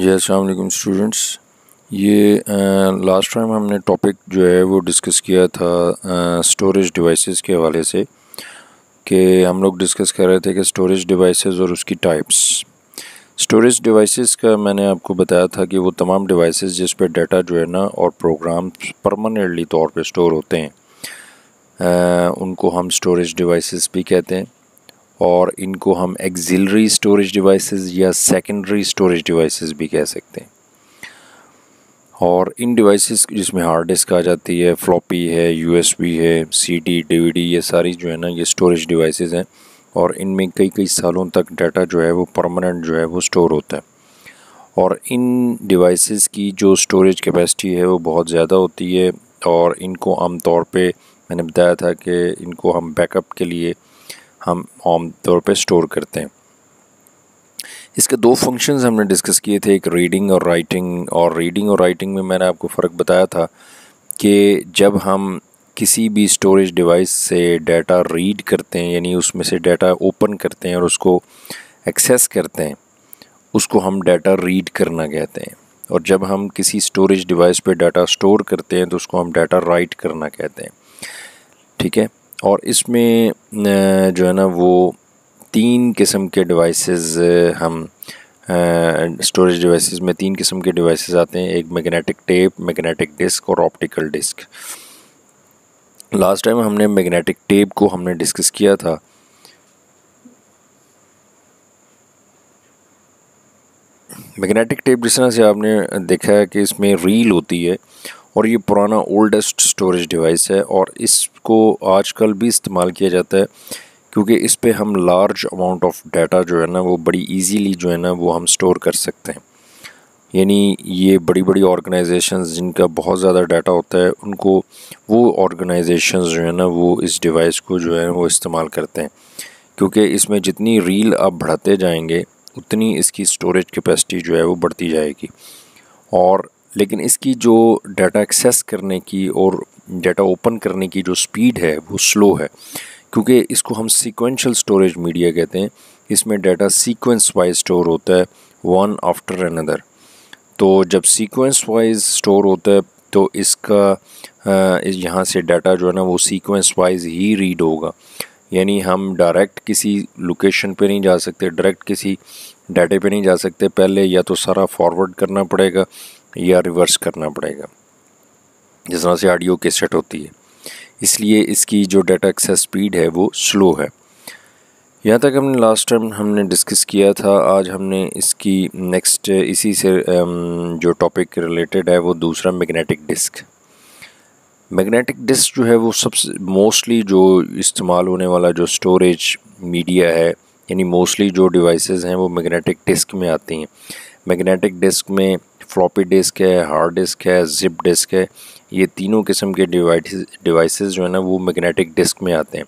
जी अस्सलाम स्टूडेंट्स ये last time हमने टॉपिक जो है वो डिस्कस किया था स्टोरेज डिवाइसेस के हवाले से कि हम लोग डिस्कस कर रहे थे कि स्टोरेज डिवाइसेस और उसकी टाइप्स स्टोरेज डिवाइसेस का मैंने आपको बताया था कि वो तमाम डिवाइसेस जिस पर डाटा जो है ना और प्रोग्राम परमानेंटली तौर पे स्टोर होते हैं आ, उनको हम स्टोरेज डिवाइसेस भी कहते हैं और इनको हम एक्जिलरी स्टोरेज डिवाइसेस या सेकेंडरी स्टोरेज डिवाइसेस भी कह सकते हैं और इन डिवाइसेस जिसमें हार्ड डिस्क आ जाती है फ्लॉपी है यूएसबी है सीडी डीवीडी ये सारी जो है ना ये स्टोरेज डिवाइसेस हैं और इनमें कई कई सालों तक डाटा जो है वो परमानेंट जो है वो स्टोर होता है और इन डिवाइसेस की जो स्टोरेज कैपेसिटी है वो बहुत ज़्यादा होती है और इनको आम तौर मैंने बताया था कि इनको हम बैकअप के लिए हम आमतौर पर स्टोर करते हैं इसके दो फंक्शंस हमने डिस्कस किए थे एक रीडिंग और राइटिंग और रीडिंग और राइटिंग में मैंने आपको फ़र्क बताया था कि जब हम किसी भी स्टोरेज डिवाइस से डाटा रीड करते हैं यानी उसमें से डाटा ओपन करते हैं और उसको एक्सेस करते हैं उसको हम डाटा रीड करना कहते हैं और जब हम किसी स्टोरेज डिवाइस पे डाटा स्टोर करते हैं तो उसको हम डाटा राइट करना कहते हैं ठीक है और इसमें जो है ना वो तीन किस्म के डिवाइसेस हम स्टोरेज डिवाइस डिवाइसेस में तीन किस्म के डिवाइसेस आते हैं एक मैग्नेटिक टेप मैग्नेटिक डिस्क और ऑप्टिकल डिस्क लास्ट टाइम हमने मैग्नेटिक टेप को हमने डिस्कस किया था मैग्नेटिक टेप जिस तरह से आपने देखा है कि इसमें रील होती है और ये पुराना ओल्डेस्ट स्टोरेज डिवाइस है और इस को आजकल भी इस्तेमाल किया जाता है क्योंकि इस पर हम लार्ज अमाउंट ऑफ डाटा जो है ना वो बड़ी ईजीली जो है ना वो हम स्टोर कर सकते हैं यानी ये बड़ी बड़ी ऑर्गेनाइजेशंस जिनका बहुत ज़्यादा डाटा होता है उनको वो ऑर्गेनाइजेशंस जो है ना वो इस डिवाइस को जो है वो इस्तेमाल करते हैं क्योंकि इसमें जितनी रील आप बढ़ाते जाएंगे उतनी इसकी स्टोरेज कैपेसिटी जो है वो बढ़ती जाएगी और लेकिन इसकी जो डाटा एक्सेस करने की और डाटा ओपन करने की जो स्पीड है वो स्लो है क्योंकि इसको हम सीक्वेंशल स्टोरेज मीडिया कहते हैं इसमें डाटा सीक्वेंस वाइज स्टोर होता है वन आफ्टर अनदर तो जब सीक्वेंस वाइज स्टोर होता है तो इसका यहाँ से डाटा जो है ना वो सीक्वेंस वाइज ही रीड होगा यानी हम डायरेक्ट किसी लोकेशन पे नहीं जा सकते डायरेक्ट किसी डाटे पे नहीं जा सकते पहले या तो सारा फॉरवर्ड करना पड़ेगा या रिवर्स करना पड़ेगा जिस तरह से ऑडियो सेट होती है इसलिए इसकी जो डाटा एक्सेस स्पीड है वो स्लो है यहाँ तक हमने लास्ट टाइम हमने डिस्कस किया था आज हमने इसकी नेक्स्ट इसी से जो टॉपिक रिलेटेड है वो दूसरा मैग्नेटिक डिस्क मैग्नेटिक डिस्क जो है वो सबसे मोस्टली जो इस्तेमाल होने वाला जो स्टोरेज मीडिया है यानी मोस्टली जो डिवाइसेस हैं वो मैग्नेटिक डिस्क में आती हैं मैग्नेटिक डिस्क में फ्लॉपी डिस्क है हार्ड डिस्क है जिप डिस्क है ये तीनों किस्म के डिवाइस जो है ना वो मैग्नेटिक डिस्क में आते हैं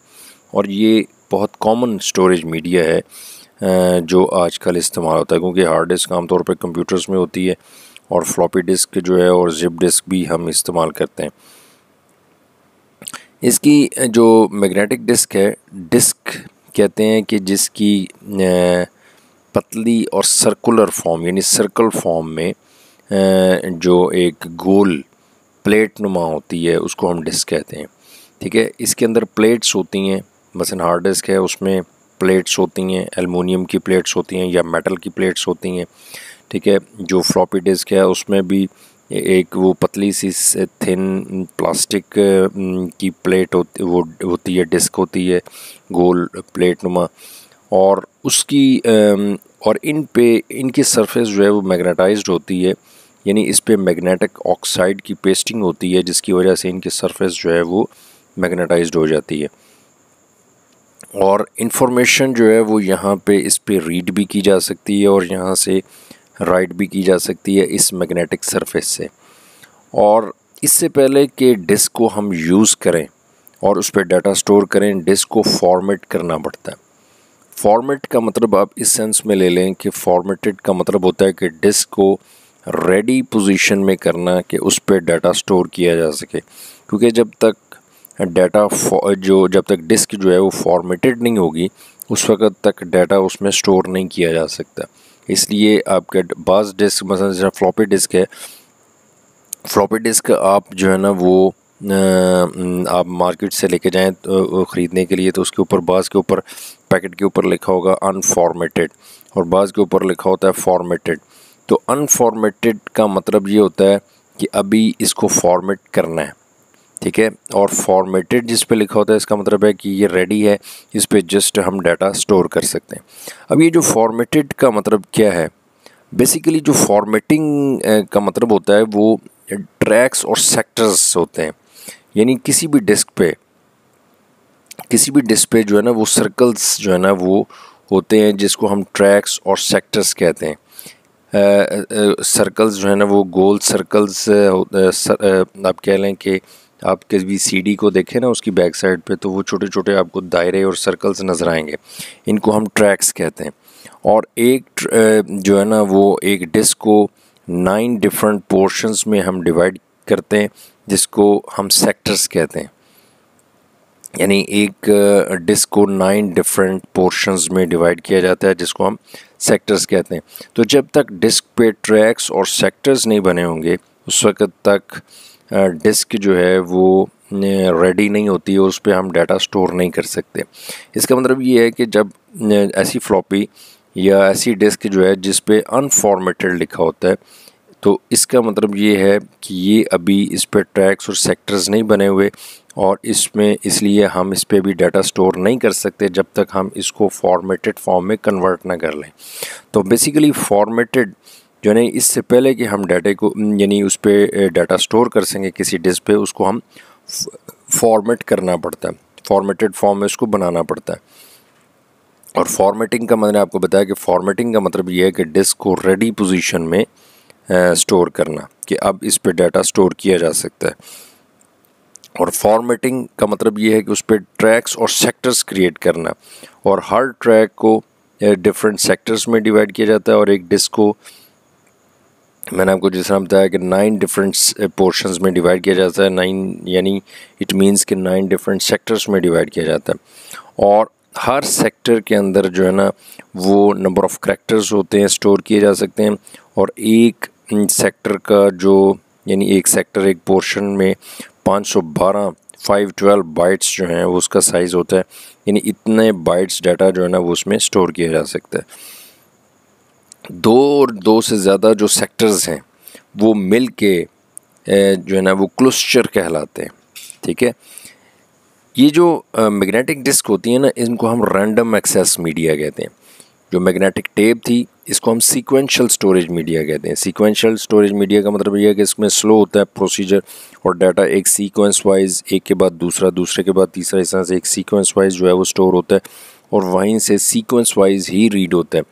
और ये बहुत कॉमन स्टोरेज मीडिया है जो आजकल इस्तेमाल होता है क्योंकि हार्ड डिस्क आमतौर पर कंप्यूटर्स में होती है और फ्लॉपी डिस्क जो है और जिप डिस्क भी हम इस्तेमाल करते हैं इसकी जो मैग्नेटिक डिस्क है डिस्क कहते हैं कि जिसकी पतली और सर्कुलर फॉर्म यानी सर्कल फॉर्म में जो एक गोल प्लेट नुमा होती है उसको हम डिस्क कहते हैं ठीक है इसके अंदर प्लेट्स होती हैं मसलन हार्ड डिस्क है उसमें प्लेट्स होती हैं एलमोनियम की प्लेट्स होती हैं या मेटल की प्लेट्स होती हैं ठीक है जो फ्लॉपी डिस्क है उसमें भी एक वो पतली सी थिन प्लास्टिक की प्लेट होती वो होती है डिस्क होती है गोल प्लेट नुमा और उसकी और इन पे इनकी सरफेस जो है वो मैग्नेटाइज्ड होती है यानी इस पर मैग्नेटिक ऑक्साइड की पेस्टिंग होती है जिसकी वजह से इनकी सरफेस जो है वो मैग्नेटाइज हो जाती है और इन्फॉर्मेशन जो है वो यहाँ पे इस पर रीड भी की जा सकती है और यहाँ से राइट भी की जा सकती है इस मैग्नेटिक सरफेस से और इससे पहले कि डिस्क को हम यूज़ करें और उस पर डाटा स्टोर करें डिस्क को फॉर्मेट करना पड़ता है फॉर्मेट का मतलब आप इस सेंस में ले लें कि फॉर्मेटेड का मतलब होता है कि डिस्क को रेडी पोजीशन में करना कि उस पर डाटा स्टोर किया जा सके क्योंकि जब तक डाटा जो जब तक डिस्क जो है वो फॉर्मेटेड नहीं होगी उस वक़्त तक डाटा उसमें स्टोर नहीं किया जा सकता इसलिए आपके बास डिस्क मसल जैसे फ्लॉपी डिस्क है फ्लॉपी डिस्क आप जो है ना वो आप मार्केट से लेके जाएं तो ख़रीदने के लिए तो उसके ऊपर बाज़ के ऊपर पैकेट के ऊपर लिखा होगा अनफॉर्मेटेड और बाज़ के ऊपर लिखा होता है फॉर्मेटेड तो अनफॉर्मेटेड का मतलब ये होता है कि अभी इसको फॉर्मेट करना है ठीक है और फॉर्मेटेड जिस पे लिखा होता है इसका मतलब है कि ये रेडी है इस पर जस्ट हम डाटा स्टोर कर सकते हैं अब ये जो फॉर्मेटेड का मतलब क्या है बेसिकली जो फॉर्मेटिंग का मतलब होता है वो ट्रैक्स और सेक्टर्स होते हैं यानी किसी भी डिस्क पे किसी भी डिस्क पे जो है ना वो सर्कल्स जो है ना वो होते हैं जिसको हम ट्रैक्स और सेक्टर्स कहते हैं सर्कल्स जो है ना वो गोल सर्कल्स सर, आप कह लें कि आप किसी भी सीडी को देखें ना उसकी बैक साइड पे तो वो छोटे छोटे आपको दायरे और सर्कल्स नज़र आएंगे इनको हम ट्रैक्स कहते हैं और एक जो है ना वो एक डिस्क को नाइन डिफरेंट पोर्शंस में हम डिवाइड करते हैं जिसको हम सेक्टर्स कहते हैं यानी एक डिस्क को नाइन डिफरेंट पोर्शंस में डिवाइड किया जाता है जिसको हम सेक्टर्स कहते हैं तो जब तक डिस्क पे ट्रैक्स और सेक्टर्स नहीं बने होंगे उस वक्त तक डिस्क जो है वो रेडी नहीं होती है उस पर हम डाटा स्टोर नहीं कर सकते इसका मतलब ये है कि जब ऐसी फ्लॉपी या ऐसी डिस्क जो है जिस पे अनफॉर्मेटेड लिखा होता है तो इसका मतलब ये है कि ये अभी इस पर ट्रैक्स और सेक्टर्स नहीं बने हुए और इसमें इसलिए हम इस पर भी डाटा स्टोर नहीं कर सकते जब तक हम इसको फॉर्मेटेड फॉर्म में कन्वर्ट ना कर लें तो बेसिकली फॉर्मेटेड जो है इससे पहले कि हम डाटे को यानी उस पर डाटा स्टोर कर सकें किसी डिस्क पे उसको हम फॉर्मेट करना पड़ता है फॉर्मेटेड फॉर्म में उसको बनाना पड़ता है और फॉर्मेटिंग का मैंने आपको बताया कि फॉर्मेटिंग का मतलब ये है कि डिस्क को रेडी पोजीशन में स्टोर करना कि अब इस पर डाटा स्टोर किया जा सकता है और फॉर्मेटिंग का मतलब ये है कि उस पर ट्रैक्स और सेक्टर्स क्रिएट करना और हर ट्रैक को डिफरेंट सेक्टर्स में डिवाइड किया जाता है और एक डिस्क को मैंने आपको जिस तरह बताया कि नाइन डिफरेंट पोर्शंस में डिवाइड किया जाता है नाइन यानी इट मींस कि नाइन डिफरेंट सेक्टर्स में डिवाइड किया जाता है और हर सेक्टर के अंदर जो है ना वो नंबर ऑफ़ करेक्टर्स होते हैं स्टोर किए जा सकते हैं और एक सेक्टर का जो यानी एक सेक्टर एक पोर्शन में 512 ट्वेल्व बाइट्स जो हैं वो उसका साइज़ होता है यानी इतने बाइट्स डाटा जो है ना वो उसमें स्टोर किया जा सकता है दो और दो से ज़्यादा जो सेक्टर्स हैं वो मिल के जो है ना वो क्लस्टर कहलाते हैं ठीक है ये जो मैग्नेटिक डिस्क होती है ना इनको हम रैंडम एक्सेस मीडिया कहते हैं जो मैग्नेटिक टेप थी इसको हम सीक्वेंशियल स्टोरेज मीडिया कहते हैं सीक्वेंशियल स्टोरेज मीडिया का मतलब यह है कि इसमें स्लो होता है प्रोसीजर और डाटा एक सीक्वेंस वाइज एक के बाद दूसरा दूसरे के बाद तीसरा इस तरह से एक सीक्वेंस वाइज जो है वो स्टोर होता है और वहीं से सीक्वेंस वाइज ही रीड होता है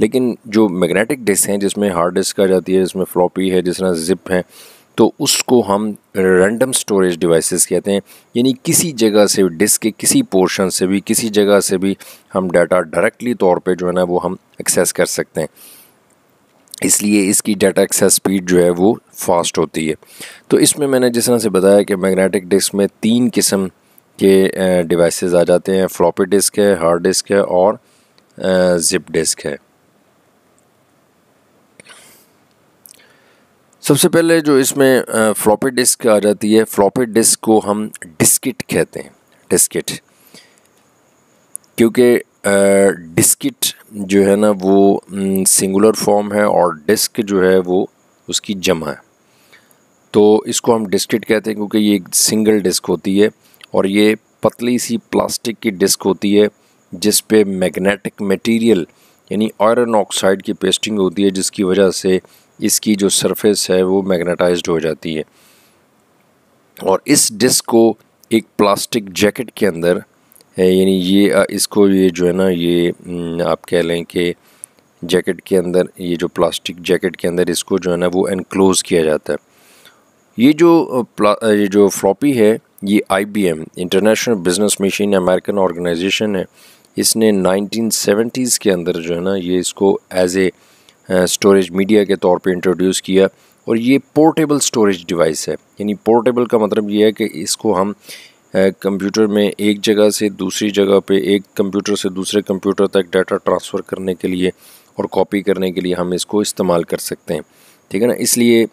लेकिन जो मैग्नेटिक डिस्क हैं जिसमें हार्ड डिस्क आ जाती है जिसमें फ्लॉपी है जिस तरह जिप है तो उसको हम रैंडम स्टोरेज डिवाइसेस कहते हैं यानी किसी जगह से डिस्क के किसी पोर्शन से भी किसी जगह से भी हम डाटा डायरेक्टली तौर पे जो है ना वो हम एक्सेस कर सकते हैं इसलिए इसकी डाटा एक्सेस स्पीड जो है वो फास्ट होती है तो इसमें मैंने जिस तरह से बताया कि मैग्नेटिक डिस्क में तीन किस्म के डिवाइसेस आ जाते हैं फ्लॉपी डिस्क है हार्ड डिस्क है और ज़िप डिस्क है सबसे पहले जो इसमें फ्लॉपी डिस्क आ जाती है फ्लॉपी डिस्क को हम डिस्किट कहते हैं डिस्किट क्योंकि डिस्किट जो है ना वो सिंगुलर फॉर्म है और डिस्क जो है वो उसकी जमा है तो इसको हम डिस्किट कहते हैं क्योंकि ये एक सिंगल डिस्क होती है और ये पतली सी प्लास्टिक की डिस्क होती है जिस पे मैग्नेटिक मटेरियल यानी आयरन ऑक्साइड की पेस्टिंग होती है जिसकी वजह से इसकी जो सरफेस है वो मैग्नेटाइज्ड हो जाती है और इस डिस्क को एक प्लास्टिक जैकेट के अंदर यानी ये इसको ये जो है ना ये आप कह लें कि जैकेट के अंदर ये जो प्लास्टिक जैकेट के अंदर इसको जो है ना वो एनक्लोज़ किया जाता है ये जो ये जो फ्लॉपी है ये I B M international business machine American organization है इसने 1970s के अंदर जो है ना ये इसको एज ए स्टोरेज मीडिया के तौर पे इंट्रोड्यूस किया और ये पोर्टेबल स्टोरेज डिवाइस है यानी पोर्टेबल का मतलब ये है कि इसको हम कंप्यूटर में एक जगह से दूसरी जगह पे एक कंप्यूटर से दूसरे कंप्यूटर तक डाटा ट्रांसफ़र करने के लिए और कॉपी करने के लिए हम इसको इस्तेमाल कर सकते हैं ठीक है ना इसलिए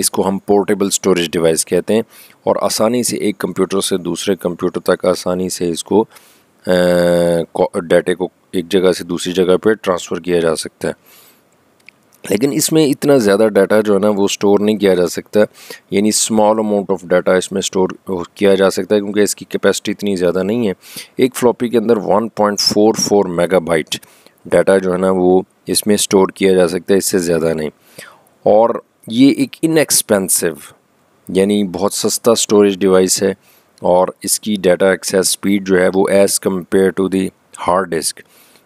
इसको हम पोर्टेबल स्टोरेज डिवाइस कहते हैं और आसानी से एक कंप्यूटर से दूसरे कंप्यूटर तक आसानी से इसको डाटे को एक जगह से दूसरी जगह पर ट्रांसफ़र किया जा सकता है लेकिन इसमें इतना ज़्यादा डाटा जो है ना वो स्टोर नहीं किया जा सकता यानी स्मॉल अमाउंट ऑफ डाटा इसमें स्टोर किया जा सकता है क्योंकि इसकी कैपेसिटी इतनी ज़्यादा नहीं है एक फ्लॉपी के अंदर 1.44 मेगाबाइट डाटा जो है ना वो इसमें स्टोर किया जा सकता है इससे ज़्यादा नहीं और ये एक इनएक्सपेंसिव यानी बहुत सस्ता स्टोरेज डिवाइस है और इसकी डाटा एक्सेस स्पीड जो है वो as compare to the hard disk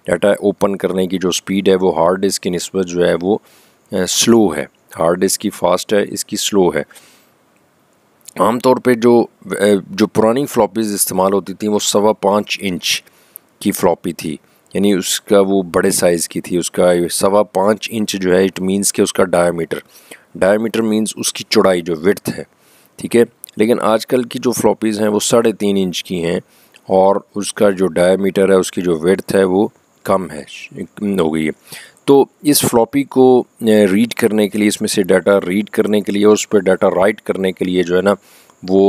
data open करने की जो स्पीड है वो हार्ड डिस्क की नस्बत जो है वो स्लो है हार्ड डिस्क की फ़ास्ट है इसकी स्लो है आमतौर पे जो जो पुरानी फ्लॉपीज़ इस्तेमाल होती थी वो सवा पाँच इंच की फ्लॉपी थी यानी उसका वो बड़े साइज़ की थी उसका सवा पाँच इंच जो है इट मींस कि उसका डायमीटर डायमीटर मींस उसकी चौड़ाई जो विर्थ है ठीक है लेकिन आजकल की जो फ्लॉपीज़ हैं वो साढ़े तीन इंच की हैं और उसका जो डायमीटर है उसकी जो वेथ है वो कम है हो गई है तो इस फ्लॉपी को रीड करने के लिए इसमें से डाटा रीड करने के लिए और उस पर डाटा राइट करने के लिए जो है ना वो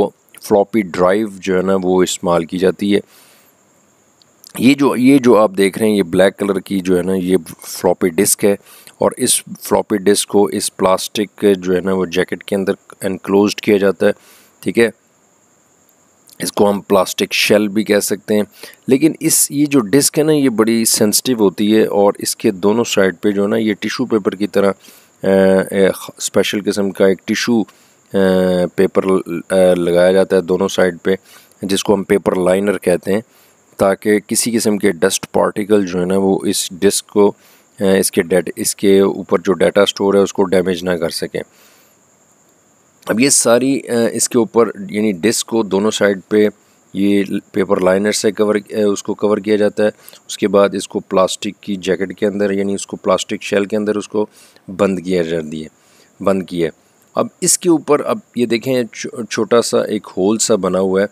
फ्लॉपी ड्राइव जो है ना वो इस्तेमाल की जाती है ये जो ये जो आप देख रहे हैं ये ब्लैक कलर की जो है ना ये फ्लॉपी डिस्क है और इस फ्लॉपी डिस्क को इस प्लास्टिक जो है ना वो जैकेट के अंदर एनक्लोज किया जाता है ठीक है इसको हम प्लास्टिक शेल भी कह सकते हैं लेकिन इस ये जो डिस्क है ना ये बड़ी सेंसिटिव होती है और इसके दोनों साइड पे जो है ना ये टिशू पेपर की तरह स्पेशल किस्म का एक टिशू पेपर लगाया जाता है दोनों साइड पे जिसको हम पेपर लाइनर कहते हैं ताकि किसी किस्म के डस्ट पार्टिकल जो है ना वो इस डिस्क को इसके डेट इसके ऊपर जो डाटा स्टोर है उसको डैमेज ना कर सकें अब ये सारी इसके ऊपर यानी डिस्क को दोनों साइड पे ये पेपर लाइनर से कवर उसको कवर किया जाता है उसके बाद इसको प्लास्टिक की जैकेट के अंदर यानी उसको प्लास्टिक शेल के अंदर उसको बंद किया जा है बंद किया अब इसके ऊपर अब ये देखें छोटा सा एक होल सा बना हुआ है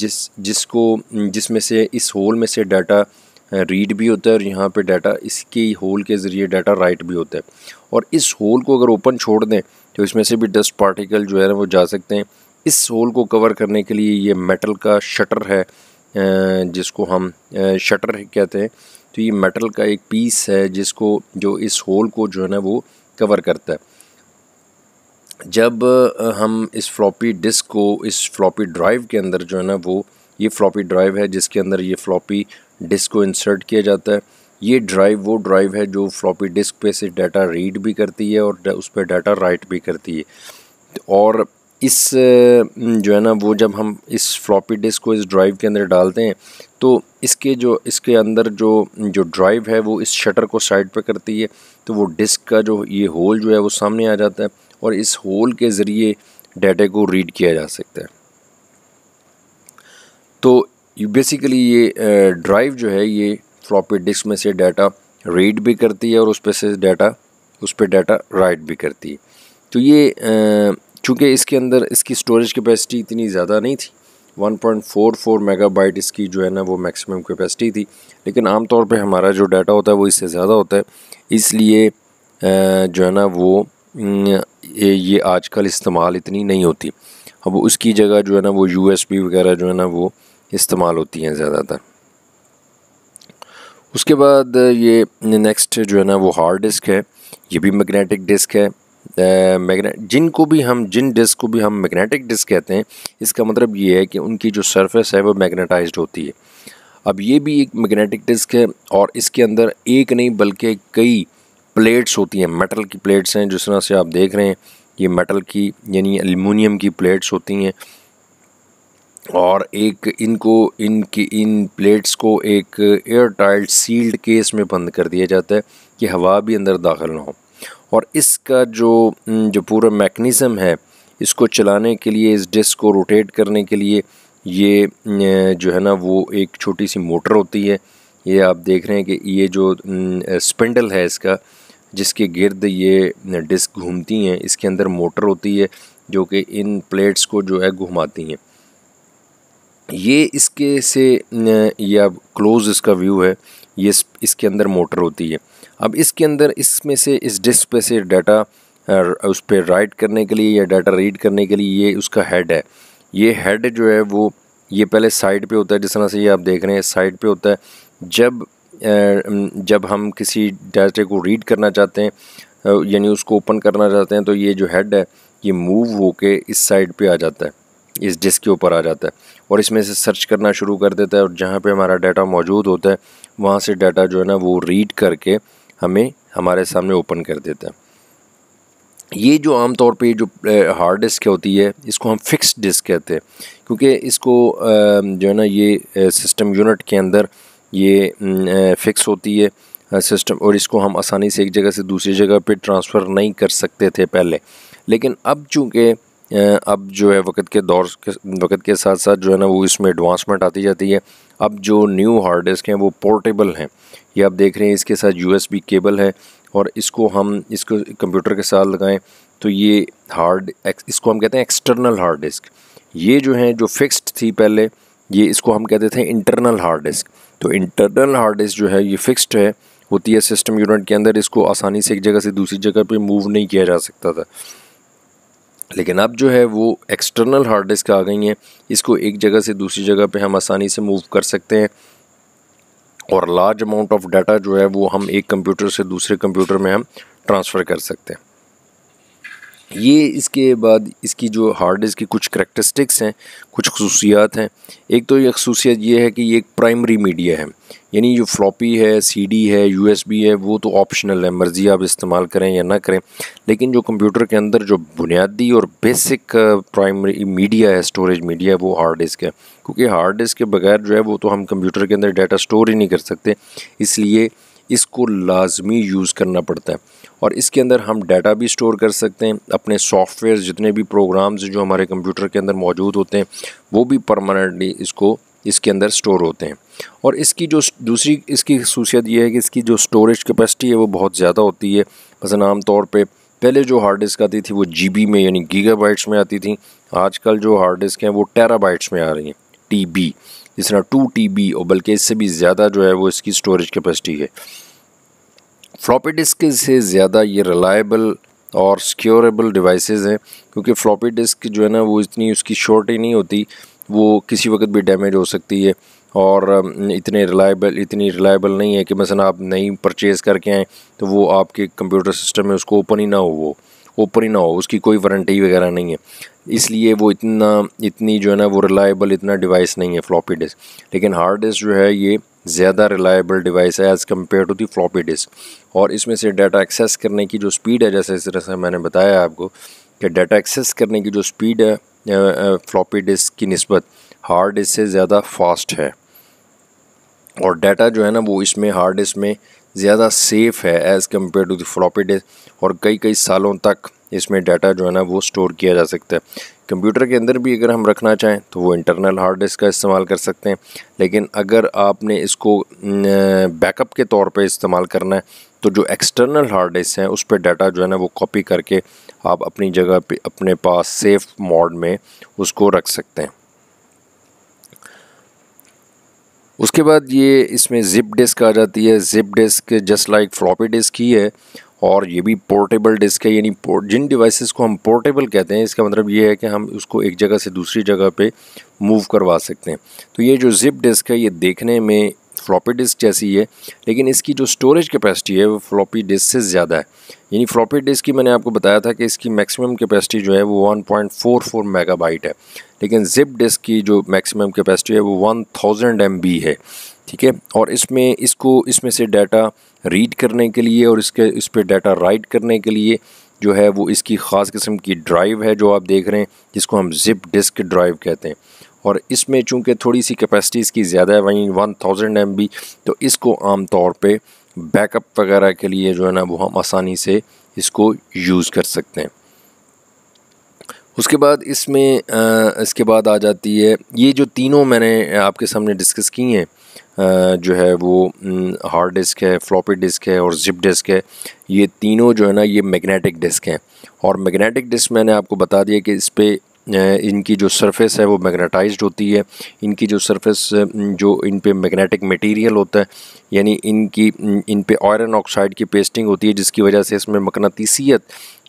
जिस जिसको जिसमें से इस होल में से डाटा रीड भी होता है और यहाँ पर डाटा इसके होल के ज़रिए डाटा राइट भी होता है और इस होल को अगर ओपन छोड़ दें तो इसमें से भी डस्ट पार्टिकल जो है ना वो जा सकते हैं इस होल को कवर करने के लिए ये मेटल का शटर है जिसको हम शटर कहते हैं तो ये मेटल का एक पीस है जिसको जो इस होल को जो है ना वो कवर करता है जब हम इस फ्लॉपी डिस्क को इस फ्लॉपी ड्राइव के अंदर जो है ना वो ये फ्लॉपी ड्राइव है जिसके अंदर ये फ्लॉपी डिस्क को इंसर्ट किया जाता है ये ड्राइव वो ड्राइव है जो फ्लॉपी डिस्क पे से डाटा रीड भी करती है और उस पर डाटा राइट भी करती है और इस जो है ना वो जब हम इस फ्लॉपी डिस्क को इस ड्राइव के अंदर डालते हैं तो इसके जो इसके अंदर जो जो ड्राइव है वो इस शटर को साइड पे करती है तो वो डिस्क का जो ये होल जो है वो सामने आ जाता है और इस होल के ज़रिए डाटे को रीड किया जा सकता है तो बेसिकली ये ड्राइव जो है ये फ्लॉपी डिस्क में से डाटा रीड भी करती है और उस पर से डाटा उस पर डाटा राइट भी करती है तो ये चूँकि इसके अंदर इसकी स्टोरेज कैपेसिटी इतनी ज़्यादा नहीं थी 1.44 मेगाबाइट इसकी जो है ना वो मैक्सिमम कैपेसिटी थी लेकिन आमतौर पे हमारा जो डाटा होता है वो इससे ज़्यादा होता है इसलिए जो है ना वो ये आजकल इस्तेमाल इतनी नहीं होती अब उसकी जगह जो है ना वो यूएसबी वगैरह जो है ना वो इस्तेमाल होती हैं ज़्यादातर उसके बाद ये नेक्स्ट जो है ना वो हार्ड डिस्क है ये भी मैग्नेटिक डिस्क है मैग्नेट जिनको भी हम जिन डिस्क को भी हम मैग्नेटिक डिस्क कहते हैं इसका मतलब ये है कि उनकी जो सरफेस है वो मैग्नेटाइज्ड होती है अब ये भी एक मैग्नेटिक डिस्क है और इसके अंदर एक नहीं बल्कि कई प्लेट्स होती हैं मेटल की प्लेट्स हैं जिस तरह से आप देख रहे हैं ये मेटल की यानी एलमिनियम की प्लेट्स होती हैं और एक इनको इनकी इन प्लेट्स को एक एयर टाइट सील्ड केस में बंद कर दिया जाता है कि हवा भी अंदर दाखिल ना हो और इसका जो जो पूरा मैकनिज़म है इसको चलाने के लिए इस डिस्क को रोटेट करने के लिए ये जो है ना वो एक छोटी सी मोटर होती है ये आप देख रहे हैं कि ये जो स्पिंडल है इसका जिसके गिर्द ये डिस्क घूमती हैं इसके अंदर मोटर होती है जो कि इन प्लेट्स को जो है घुमाती हैं ये इसके से या क्लोज इसका व्यू है ये इसके अंदर मोटर होती है अब इसके अंदर इसमें से इस डिस्क पे से डाटा उस पर राइट करने के लिए या डाटा रीड करने के लिए ये उसका हेड है ये हेड जो है वो ये पहले साइड पे होता है जिस तरह से ये आप देख रहे हैं साइड पे होता है जब जब हम किसी डाटे को रीड करना चाहते हैं यानी उसको ओपन करना चाहते हैं तो ये जो हेड है ये मूव होके इस साइड पे आ जाता है इस डिस्क के ऊपर आ जाता है और इसमें से सर्च करना शुरू कर देता है और जहाँ पे हमारा डाटा मौजूद होता है वहाँ से डाटा जो है ना वो रीड करके हमें हमारे सामने ओपन कर देता है ये जो आम तौर पे जो हार्ड डिस्क होती है इसको हम फिक्स डिस्क कहते हैं क्योंकि इसको जो है ना ये सिस्टम यूनिट के अंदर ये फिक्स होती है सिस्टम और इसको हम आसानी से एक जगह से दूसरी जगह पे ट्रांसफ़र नहीं कर सकते थे पहले लेकिन अब चूँकि अब जो है वक्त के दौर के वक्त के साथ साथ जो है ना वो इसमें एडवांसमेंट आती जाती है अब जो न्यू हार्ड डिस्क हैं वो पोर्टेबल हैं ये आप देख रहे हैं इसके साथ यू केबल है और इसको हम इसको कंप्यूटर के साथ लगाएं तो ये हार्ड इसको हम कहते हैं एक्सटर्नल हार्ड डिस्क ये जो है जो फिक्स्ड थी पहले ये इसको हम कहते थे इंटरनल हार्ड डिस्क तो इंटरनल हार्ड डिस्क जो है ये फिक्स्ड है होती है सिस्टम यूनिट के अंदर इसको आसानी से एक जगह से दूसरी जगह पे मूव नहीं किया जा सकता था लेकिन अब जो है वो एक्सटर्नल हार्ड डिस्क आ गई हैं इसको एक जगह से दूसरी जगह पे हम आसानी से मूव कर सकते हैं और लार्ज अमाउंट ऑफ डाटा जो है वो हम एक कंप्यूटर से दूसरे कंप्यूटर में हम ट्रांसफ़र कर सकते हैं ये इसके बाद इसकी जो हार्ड डिस्क की कुछ करेक्टरिस्टिक्स हैं कुछ खसूसियात हैं एक तो ये खसूसियत ये है कि ये एक प्राइमरी मीडिया है यानी जो फ्लॉपी है सीडी है यूएसबी है वो तो ऑप्शनल है मर्ज़ी आप इस्तेमाल करें या ना करें लेकिन जो कंप्यूटर के अंदर जो बुनियादी और बेसिक प्राइमरी मीडिया है स्टोरेज मीडिया है वो हार्ड डिस्क है क्योंकि हार्ड डिस्क के बगैर जो है वो तो हम कंप्यूटर के अंदर डाटा स्टोर ही नहीं कर सकते इसलिए इसको लाजमी यूज़ करना पड़ता है और इसके अंदर हम डाटा भी स्टोर कर सकते हैं अपने सॉफ्टवेयर जितने भी प्रोग्राम्स जो हमारे कंप्यूटर के अंदर मौजूद होते हैं वो भी परमानेंटली इसको इसके अंदर स्टोर होते हैं और इसकी जो दूसरी इसकी खसूसियत यह है कि इसकी जो स्टोरेज कैपेसिटी है वो बहुत ज़्यादा होती है मसा आम तौर पर पहले जो हार्ड डिस्क आती थी वो जीबी में यानी गीगाबाइट्स में आती थी आजकल जो हार्ड डिस्क हैं वो टेराबाइट्स में आ रही हैं टीबी जिस तरह टू टी बी और बल्कि इससे भी ज़्यादा जो है वो इसकी स्टोरेज कैपेसिटी है फ्लॉपी डिस्क से ज़्यादा ये रिलायबल और सिक्योरेबल डिवाइसेस हैं क्योंकि फ्लॉपी डिस्क जो है ना वो इतनी उसकी शॉर्ट ही नहीं होती वो किसी वक्त भी डैमेज हो सकती है और इतने रिलायबल इतनी रिलायबल नहीं है कि मसा आप नई परचेज़ करके आएँ तो वो आपके कंप्यूटर सिस्टम में उसको ओपन ही ना हो वो ओपन ही ना हो उसकी कोई वारंटी वगैरह नहीं है इसलिए वो इतना इतनी जो है ना वो रिलायबल इतना डिवाइस नहीं है फ्लॉपी डिस्क लेकिन हार्ड डिस्क जो है ये ज़्यादा रिलायबल डिवाइस है as compare to the floppy disk और इसमें से डाटा एक्सेस करने की जो स्पीड है जैसे इस तरह से मैंने बताया आपको कि डाटा एक्सेस करने की जो स्पीड है फ्लॉपी डिस्क की नस्बत हार्ड डिस्क से ज़्यादा फास्ट है और डाटा जो है ना वो इसमें हार्ड डिस्क में ज़्यादा सेफ़ है as compare to the floppy disk और कई कई सालों तक इसमें डाटा जो है ना वो स्टोर किया जा सकता है कंप्यूटर के अंदर भी अगर हम रखना चाहें तो वो इंटरनल हार्ड डिस्क का इस्तेमाल कर सकते हैं लेकिन अगर आपने इसको बैकअप के तौर पे इस्तेमाल करना है तो जो एक्सटर्नल हार्ड डिस्क हैं उस पर डाटा जो है ना वो कॉपी करके आप अपनी जगह पे अपने पास सेफ मोड में उसको रख सकते हैं उसके बाद ये इसमें जिप डिस्क आ जाती है zip disk just like floppy disk ही है और ये भी पोर्टेबल डिस्क है यानी जिन डिवाइसेस को हम पोर्टेबल कहते हैं इसका मतलब ये है कि हम उसको एक जगह से दूसरी जगह पे मूव करवा सकते हैं तो ये जो जिप डिस्क है ये देखने में फ्लॉपी डिस्क जैसी है लेकिन इसकी जो स्टोरेज कैपेसिटी है वो फ्लॉपी डिस्क से ज़्यादा है यानी फ्लॉपी डिस्क की मैंने आपको बताया था कि इसकी मैक्सिमम कैपेसिटी जो है वो 1.44 मेगाबाइट है लेकिन जिप डिस्क की जो मैक्सिमम कैपेसिटी है वो 1000 एमबी है ठीक है और इसमें इसको इसमें से डाटा रीड करने के लिए और इसके इस पर डाटा राइट करने के लिए जो है वो इसकी ख़ास किस्म की ड्राइव है जो आप देख रहे हैं जिसको हम जिप डिस्क ड्राइव कहते हैं और इसमें चूंकि थोड़ी सी कैपेसिटी इसकी ज़्यादा है वहीं वन थाउजेंड एम बी तो इसको आम तौर पर बैकअप वगैरह के लिए जो है ना वो हम आसानी से इसको यूज़ कर सकते हैं उसके बाद इसमें इसके बाद आ जाती है ये जो तीनों मैंने आपके सामने डिस्कस की हैं जो है वो हार्ड डिस्क है फ्लॉपी डिस्क है और जिप डिस्क है ये तीनों जो है ना ये मैग्नेटिक डिस्क हैं और मैग्नेटिक डिस्क मैंने आपको बता दिया कि इस पर इनकी जो सरफेस है वो मैग्नेटाइज्ड होती है इनकी जो सरफेस जो इन पे मैग्नेटिक मटेरियल होता है यानी इनकी इन पे आयरन ऑक्साइड की पेस्टिंग होती है जिसकी वजह से इसमें मकनातीसीत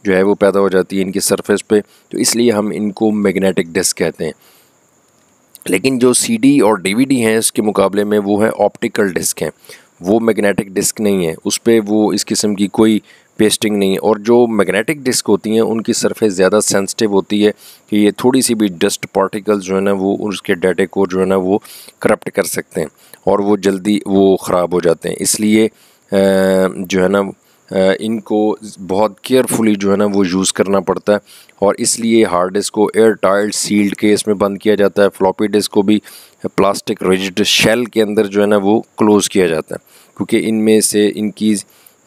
जो है वो पैदा हो जाती है इनकी सरफेस पे तो इसलिए हम इनको मैग्नेटिक डिस्क कहते हैं लेकिन जो सीडी और डीवीडी हैं इसके मुकाबले में वो है ऑप्टिकल डिस्क हैं वो मैग्नेटिक डिस्क नहीं है उस पर वो इस किस्म की कोई पेस्टिंग नहीं है और जो मैग्नेटिक डिस्क होती हैं उनकी सरफेस ज़्यादा सेंसिटिव होती है कि ये थोड़ी सी भी डस्ट पार्टिकल्स जो है ना वो उसके डाटे को जो है ना वो करप्ट कर सकते हैं और वो जल्दी वो ख़राब हो जाते हैं इसलिए जो है ना इनको बहुत केयरफुली जो है ना वो यूज़ करना पड़ता है और इसलिए हार्ड डिस्क को एयर टाइट सील्ड केस में बंद किया जाता है फ्लॉपी डिस्क को भी प्लास्टिक रिजिड शेल के अंदर जो है ना वो क्लोज़ किया जाता है क्योंकि इनमें से इनकी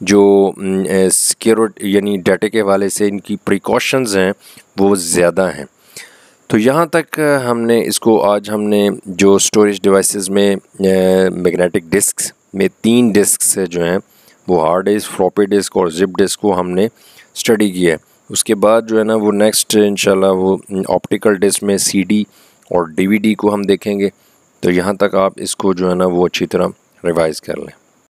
जो सिक्योरिट यानी डाटे के हवाले से इनकी प्रिकॉशंस हैं वो ज़्यादा हैं तो यहाँ तक हमने इसको आज हमने जो स्टोरेज डिवाइसेस में मैग्नेटिक डिस्क में तीन डिस्क जो हैं वो हार्ड डिस्क फ्लॉपी डिस्क और जिप डिस्क को हमने स्टडी किया है उसके बाद जो है ना वो नेक्स्ट इंशाल्लाह वो ऑप्टिकल डिस्क में सीडी और डीवीडी को हम देखेंगे तो यहाँ तक आप इसको जो है ना वो अच्छी तरह रिवाइज़ कर लें